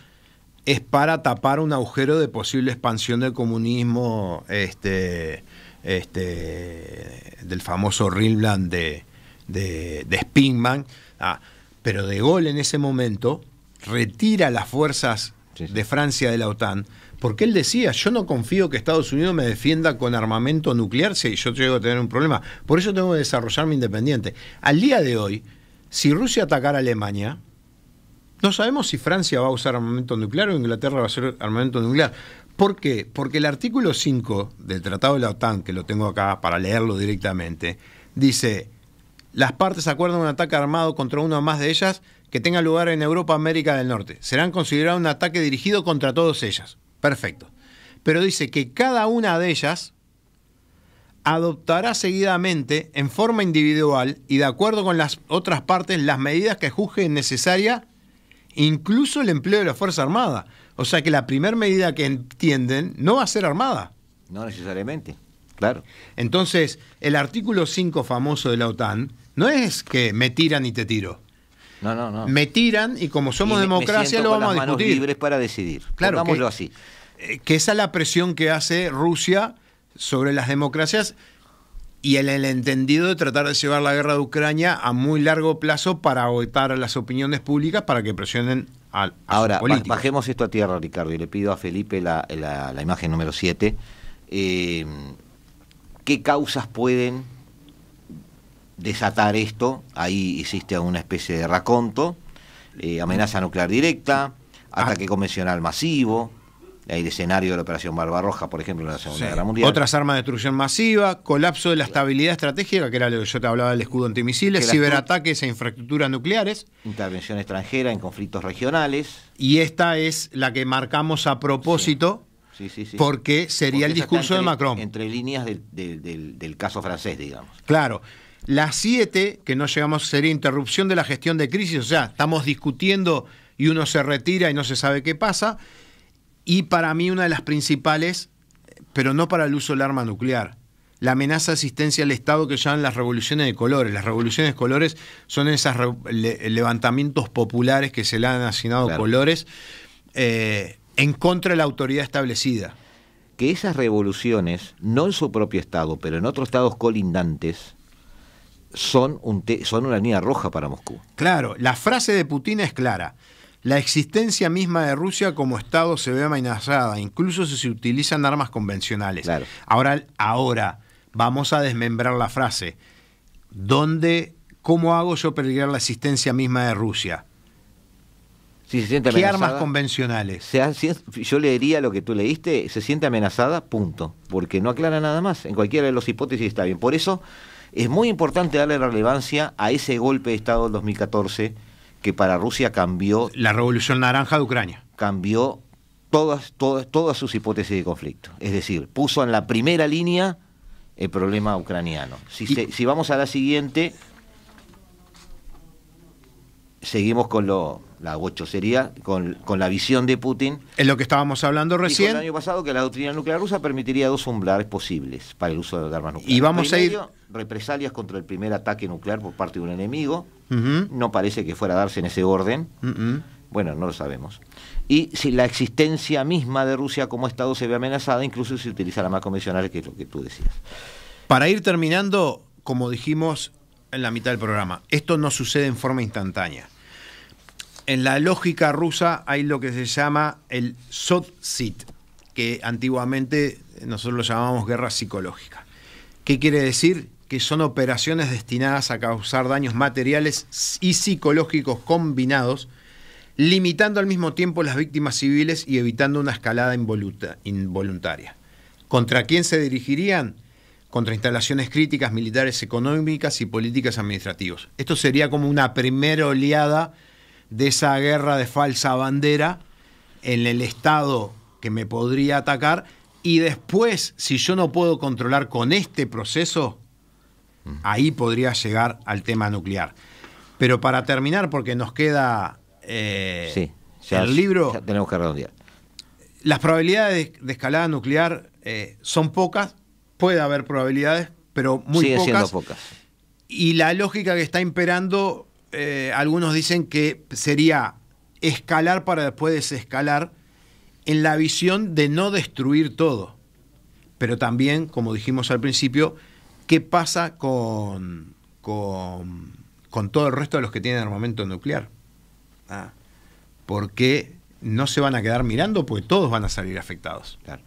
es para tapar un agujero de posible expansión del comunismo este, este, del famoso Rimland de, de, de Spingman, ah, pero de Gaulle en ese momento retira las fuerzas de Francia de la OTAN, porque él decía, yo no confío que Estados Unidos me defienda con armamento nuclear si yo llego a tener un problema, por eso tengo que desarrollarme independiente. Al día de hoy, si Rusia atacara a Alemania, no sabemos si Francia va a usar armamento nuclear o Inglaterra va a usar armamento nuclear. ¿Por qué? Porque el artículo 5 del Tratado de la OTAN, que lo tengo acá para leerlo directamente, dice, las partes acuerdan un ataque armado contra una o más de ellas que tenga lugar en Europa América del Norte. Serán considerados un ataque dirigido contra todas ellas. Perfecto. Pero dice que cada una de ellas adoptará seguidamente, en forma individual y de acuerdo con las otras partes, las medidas que juzgue necesaria, incluso el empleo de la Fuerza Armada. O sea que la primera medida que entienden no va a ser armada. No necesariamente, claro. Entonces, el artículo 5 famoso de la OTAN no es que me tiran y te tiro. No, no, no. Me tiran y como somos democracia lo vamos a discutir. Manos libres para decidir. Claro, así. Eh, que esa es la presión que hace Rusia sobre las democracias y el entendido de tratar de llevar la guerra de Ucrania a muy largo plazo para agotar a las opiniones públicas para que presionen al. Ahora, bajemos esto a tierra, Ricardo, y le pido a Felipe la, imagen número 7. Eh, ¿Qué causas pueden desatar esto, ahí hiciste una especie de raconto, eh, amenaza nuclear directa, ah. ataque convencional masivo, el escenario de la Operación Barbarroja, por ejemplo, en la Segunda Guerra Mundial. Otras armas de destrucción masiva, colapso de la estabilidad estratégica, que era lo que yo te hablaba del escudo antimisiles, ciberataques e infraestructuras nucleares. Intervención extranjera en conflictos regionales. Y esta es la que marcamos a propósito. Sí. Sí, sí, Porque sería el discurso de Macron. Entre líneas del, caso francés, digamos. Claro, las siete, que no llegamos, sería interrupción de la gestión de crisis, o sea, estamos discutiendo y uno se retira y no se sabe qué pasa. Y para mí una de las principales, pero no para el uso del arma nuclear, la amenaza de asistencia al Estado que llaman las revoluciones de colores. Las revoluciones de colores son esos levantamientos populares que se le han asignado colores eh, en contra de la autoridad establecida. Que esas revoluciones, no en su propio Estado, pero en otros estados colindantes, son, un son una línea roja para Moscú. Claro, la frase de Putin es clara. La existencia misma de Rusia como Estado se ve amenazada, incluso si se utilizan armas convencionales. Ahora, ahora, vamos a desmembrar la frase. ¿Dónde, cómo hago yo peligrar la existencia misma de Rusia? Si se ¿Qué armas convencionales? Yo le yo leería lo que tú leíste, se siente amenazada, punto. Porque no aclara nada más. En cualquiera de las hipótesis está bien. Por eso es muy importante darle relevancia a ese golpe de Estado del 2014 que para Rusia cambió... La revolución naranja de Ucrania. Cambió todas, todas sus hipótesis de conflicto. Es decir, puso en la primera línea el problema ucraniano. Si, si vamos a la siguiente, seguimos con la gochocería, con, la visión de Putin. Es lo que estábamos hablando recién. el año pasado que la doctrina nuclear rusa permitiría dos umbrales posibles para el uso de armas nucleares. Y vamos a ir... Represalias contra el primer ataque nuclear por parte de un enemigo. No parece que fuera a darse en ese orden. Bueno, no lo sabemos. Y si la existencia misma de Rusia como Estado se ve amenazada, incluso si utiliza armas más que es lo que tú decías. Para ir terminando, como dijimos, en la mitad del programa. Esto no sucede en forma instantánea. En la lógica rusa hay lo que se llama el SOT-SIT, que antiguamente nosotros lo llamábamos guerra psicológica. ¿Qué quiere decir? Que son operaciones destinadas a causar daños materiales y psicológicos combinados, limitando al mismo tiempo las víctimas civiles y evitando una escalada involuntaria. ¿Contra quién se dirigirían? contra instalaciones críticas, militares, económicas y políticas administrativas. Esto sería como una primera oleada de esa guerra de falsa bandera en el Estado que me podría atacar. Y después, si yo no puedo controlar con este proceso, ahí podría llegar al tema nuclear. Pero para terminar, porque nos queda eh, el libro. Ya tenemos que redondear. Las probabilidades de, escalada nuclear eh, son pocas, puede haber probabilidades, pero muy pocas. pocas. Y la lógica que está imperando, eh, algunos dicen que sería escalar para después desescalar en la visión de no destruir todo. Pero también, como dijimos al principio, ¿qué pasa con, con, todo el resto de los que tienen armamento nuclear? Ah, porque no se van a quedar mirando, porque todos van a salir afectados. Claro.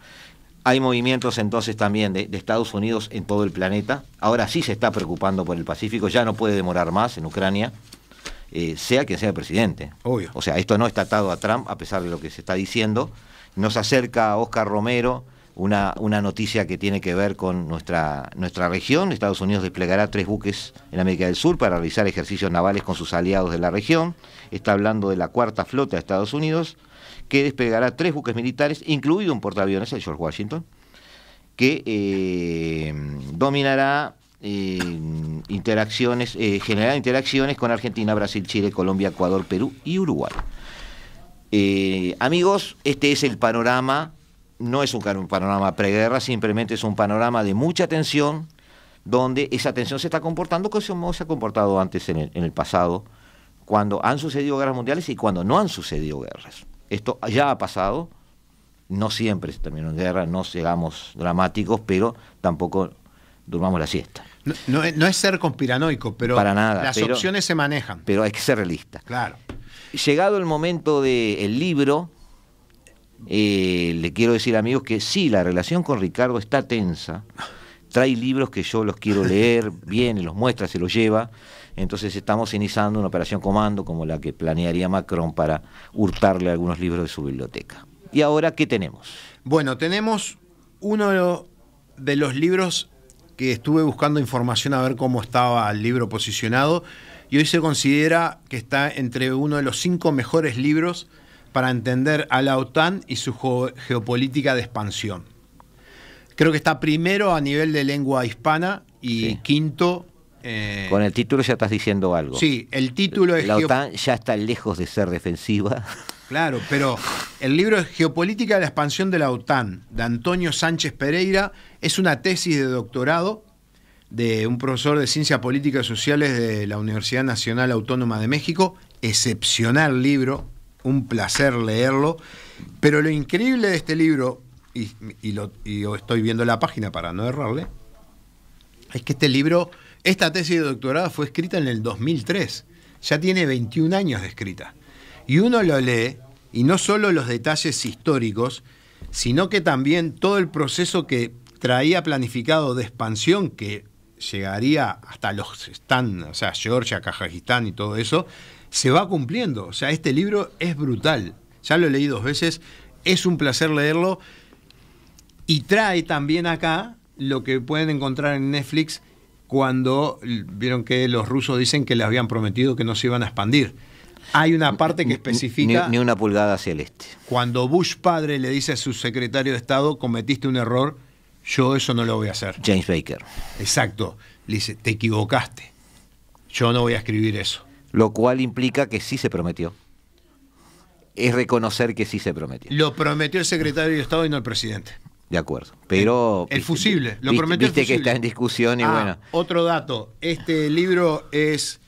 Hay movimientos entonces también de, Estados Unidos en todo el planeta. Ahora sí se está preocupando por el Pacífico, ya no puede demorar más en Ucrania, eh, sea quien sea el presidente. Obvio. O sea, esto no está atado a Trump, a pesar de lo que se está diciendo. Nos acerca a Oscar Romero una, una noticia que tiene que ver con nuestra, nuestra región. Estados Unidos desplegará tres buques en América del Sur para realizar ejercicios navales con sus aliados de la región. Está hablando de la cuarta flota de Estados Unidos que despegará tres buques militares, incluido un portaaviones, el George Washington, que eh, dominará eh, interacciones, eh, generará interacciones con Argentina, Brasil, Chile, Colombia, Ecuador, Perú y Uruguay. amigos, este es el panorama, no es un panorama preguerra, simplemente es un panorama de mucha tensión, donde esa tensión se está comportando como se ha comportado antes en el pasado, cuando han sucedido guerras mundiales y cuando no han sucedido guerras. Esto ya ha pasado, no siempre se terminó en guerra, no seamos dramáticos, pero tampoco durmamos la siesta. No, es ser conspiranoico, pero Para nada, las opciones se manejan. Pero hay que ser realista. Claro. Llegado el momento del libro, eh, le quiero decir amigos que sí, la relación con Ricardo está tensa. Trae libros que yo los quiero leer, viene, los muestra, se los lleva. Entonces estamos iniciando una operación comando como la que planearía Macron para hurtarle algunos libros de su biblioteca. ¿Y ahora qué tenemos? Bueno, tenemos uno de los libros que estuve buscando información a ver cómo estaba el libro posicionado y hoy se considera que está entre uno de los cinco mejores libros para entender a la OTAN y su geopolítica de expansión. Creo que está primero a nivel de lengua hispana y quinto eh, Con el título ya estás diciendo algo. Sí, el título es... La OTAN ya está lejos de ser defensiva. Claro, pero el libro es Geopolítica de la expansión de la OTAN, de Antonio Sánchez Pereira, es una tesis de doctorado de un profesor de Ciencias Políticas Sociales de la Universidad Nacional Autónoma de México. Excepcional libro, un placer leerlo. Pero lo increíble de este libro, y, lo, estoy viendo la página para no errarle, es que este libro esta tesis de doctorado fue escrita en el 2003, ya tiene 21 años de escrita. Y uno lo lee, y no solo los detalles históricos, sino que también todo el proceso que traía planificado de expansión que llegaría hasta los están, o sea, Georgia, Kazajistán y todo eso, se va cumpliendo. O sea, este libro es brutal. Ya lo he leí dos veces, es un placer leerlo y trae también acá lo que pueden encontrar en Netflix cuando vieron que los rusos dicen que les habían prometido que no se iban a expandir. Hay una parte que especifica... Ni, una pulgada hacia el este. Cuando Bush padre le dice a su secretario de Estado, cometiste un error, yo eso no lo voy a hacer. James Baker. Exacto. Le dice, te equivocaste. Yo no voy a escribir eso. Lo cual implica que sí se prometió. Es reconocer que sí se prometió. Lo prometió el secretario de Estado y no el presidente. De acuerdo. Pero. El, fusible, lo prometió. que está en discusión y ah, bueno. Otro dato: este libro es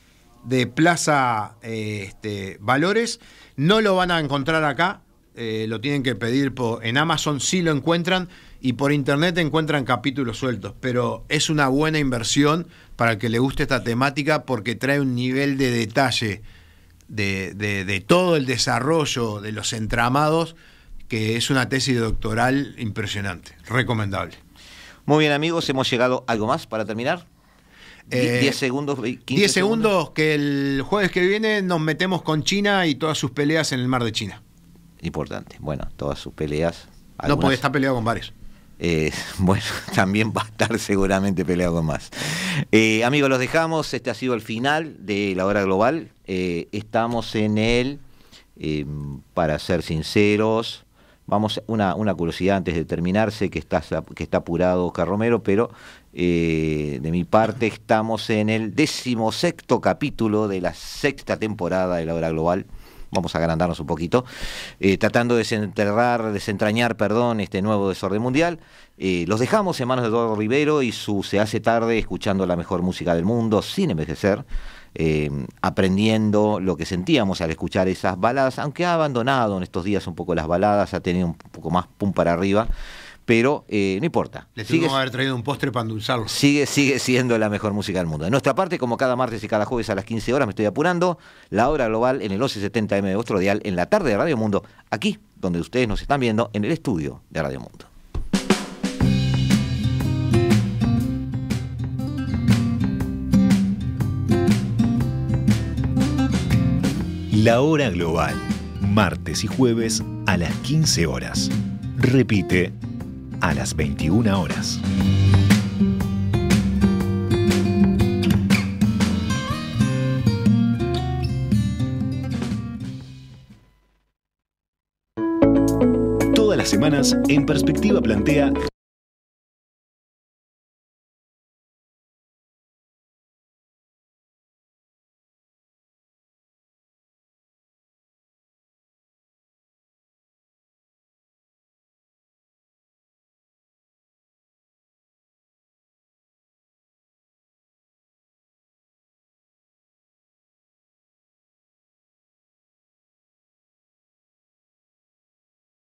de Plaza eh, este, Valores. No lo van a encontrar acá. Eh, lo tienen que pedir en Amazon, sí lo encuentran. Y por internet encuentran capítulos sueltos. Pero es una buena inversión para el que le guste esta temática porque trae un nivel de detalle de todo el desarrollo de los entramados que es una tesis doctoral impresionante, recomendable. Muy bien amigos, hemos llegado algo más para terminar. 10 eh, segundos, 15 10 segundos, que el jueves que viene nos metemos con China y todas sus peleas en el mar de China. Importante, bueno, todas sus peleas. no, puede estar peleado con varios. Eh, bueno, también va a estar seguramente peleado con más. Eh, amigos, los dejamos. Este ha sido el final de la hora global. estamos en el, para ser sinceros, Vamos, una, una curiosidad antes de terminarse, que está, que está apurado Oscar Romero, pero eh, de mi parte estamos en el decimosexto capítulo de la sexta temporada de la hora global vamos a agrandarnos un poquito, eh, tratando de desenterrar, desentrañar, perdón, este nuevo desorden mundial. Eh, los dejamos en manos de Eduardo Rivero y su Se hace tarde escuchando la mejor música del mundo sin envejecer. Eh, aprendiendo lo que sentíamos al escuchar esas baladas, aunque ha abandonado en estos días un poco las baladas, ha tenido un poco más pum para arriba pero eh, no importa. Le sigue, haber traído un postre para Sigue, sigue siendo la mejor música del mundo. De nuestra parte, como cada martes y cada jueves a las 15 horas, me estoy apurando, la hora global en el 1170M de vuestro dial, en la tarde de Radio Mundo, aquí donde ustedes nos están viendo, en el estudio de Radio Mundo. La hora global, martes y jueves a las 15 horas. Repite a las 21 horas. Todas las semanas, En Perspectiva plantea